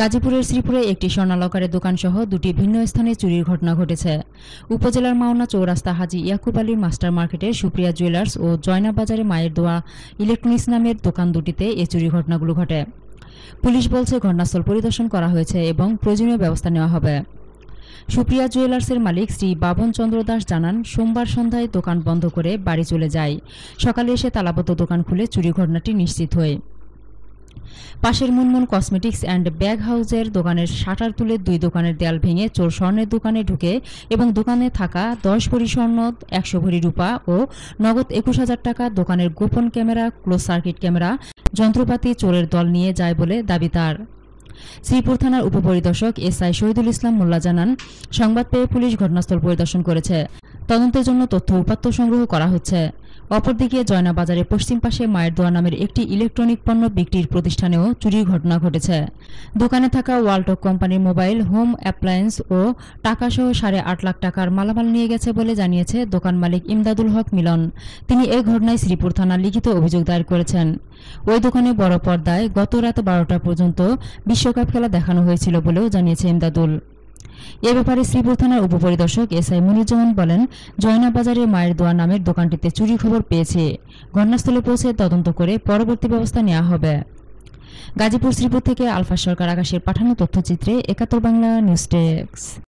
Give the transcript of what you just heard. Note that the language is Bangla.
গাজীপুরের শ্রীপুরে একটি স্বর্ণালকারের দোকানসহ দুটি ভিন্ন স্থানে চুরির ঘটনা ঘটেছে উপজেলার মাওনা চৌরাস্তা হাজি ইয়াকুব আলীর মাস্টার মার্কেটে সুপ্রিয়া জুয়েলার্স ও জয়না বাজারে মায়ের দোয়া ইলেকট্রনিক্স নামের দোকান দুটিতে এ চুরি ঘটনাগুলো ঘটে পুলিশ বলছে ঘটনাস্থল পরিদর্শন করা হয়েছে এবং প্রয়োজনীয় ব্যবস্থা নেওয়া হবে সুপ্রিয়া জুয়েলার্সের মালিক শ্রী বাবন চন্দ্র দাস জানান সোমবার সন্ধ্যায় দোকান বন্ধ করে বাড়ি চলে যায় সকালে এসে তালাবদ্ধ দোকান খুলে চুরি ঘটনাটি নিশ্চিত হয় পাশের মুনমুন কসমেটিক্স অ্যান্ড ব্যাগ হাউসের দোকানের শাটার তুলে দুই দোকানের দেয়াল ভেঙে চোর স্বর্ণের দোকানে ঢুকে এবং দোকানে থাকা দশ ভরি স্বর্ণ একশো ভরি রূপা ও নগদ একুশ হাজার টাকা দোকানের গোপন ক্যামেরা ক্লোজ সার্কিট ক্যামেরা যন্ত্রপাতি চোরের দল নিয়ে যায় বলে দাবি তার শ্রীপুর থানার উপপরিদর্শক এস আই শহীদুল ইসলাম মোল্লা জানান সংবাদ পেয়ে পুলিশ ঘটনাস্থল পরিদর্শন করেছে তদন্তের জন্য তথ্য উপাত্ত সংগ্রহ করা হচ্ছে অপরদিকে জয়নাবাজারের পশ্চিম পাশে মায়ের দোয়া নামের একটি ইলেকট্রনিক পণ্য বিক্রির প্রতিষ্ঠানেও চুরির ঘটনা ঘটেছে দোকানে থাকা ওয়ালটক কোম্পানির মোবাইল হোম অ্যাপ্লায়েন্স ও টাকা সহ সাড়ে আট লাখ টাকার মালামাল নিয়ে গেছে বলে জানিয়েছে দোকান মালিক ইমদাদুল হক মিলন তিনি এ ঘটনায় শ্রীপুর থানার লিখিত অভিযোগ দায়ের করেছেন ওই দোকানে বড় পর্দায় গত রাত বারোটা পর্যন্ত বিশ্বকাপ খেলা দেখানো হয়েছিল বলেও জানিয়েছে ইমদাদুল এ ব্যাপারে শ্রীপুর থানার উপপরিদর্শক এস আই মুনিজ্জামান বলেন জয়নাবাজারে মায়ের দোয়া নামের দোকানটিতে চুরি খবর পেয়েছে ঘটনাস্থলে পৌঁছে তদন্ত করে পরবর্তী ব্যবস্থা নেওয়া হবে গাজীপুর শ্রীপুর থেকে আলফা সরকার আকাশের পাঠানো তথ্যচিত্রে একাত্তর বাংলা নিউজ ডেস্ক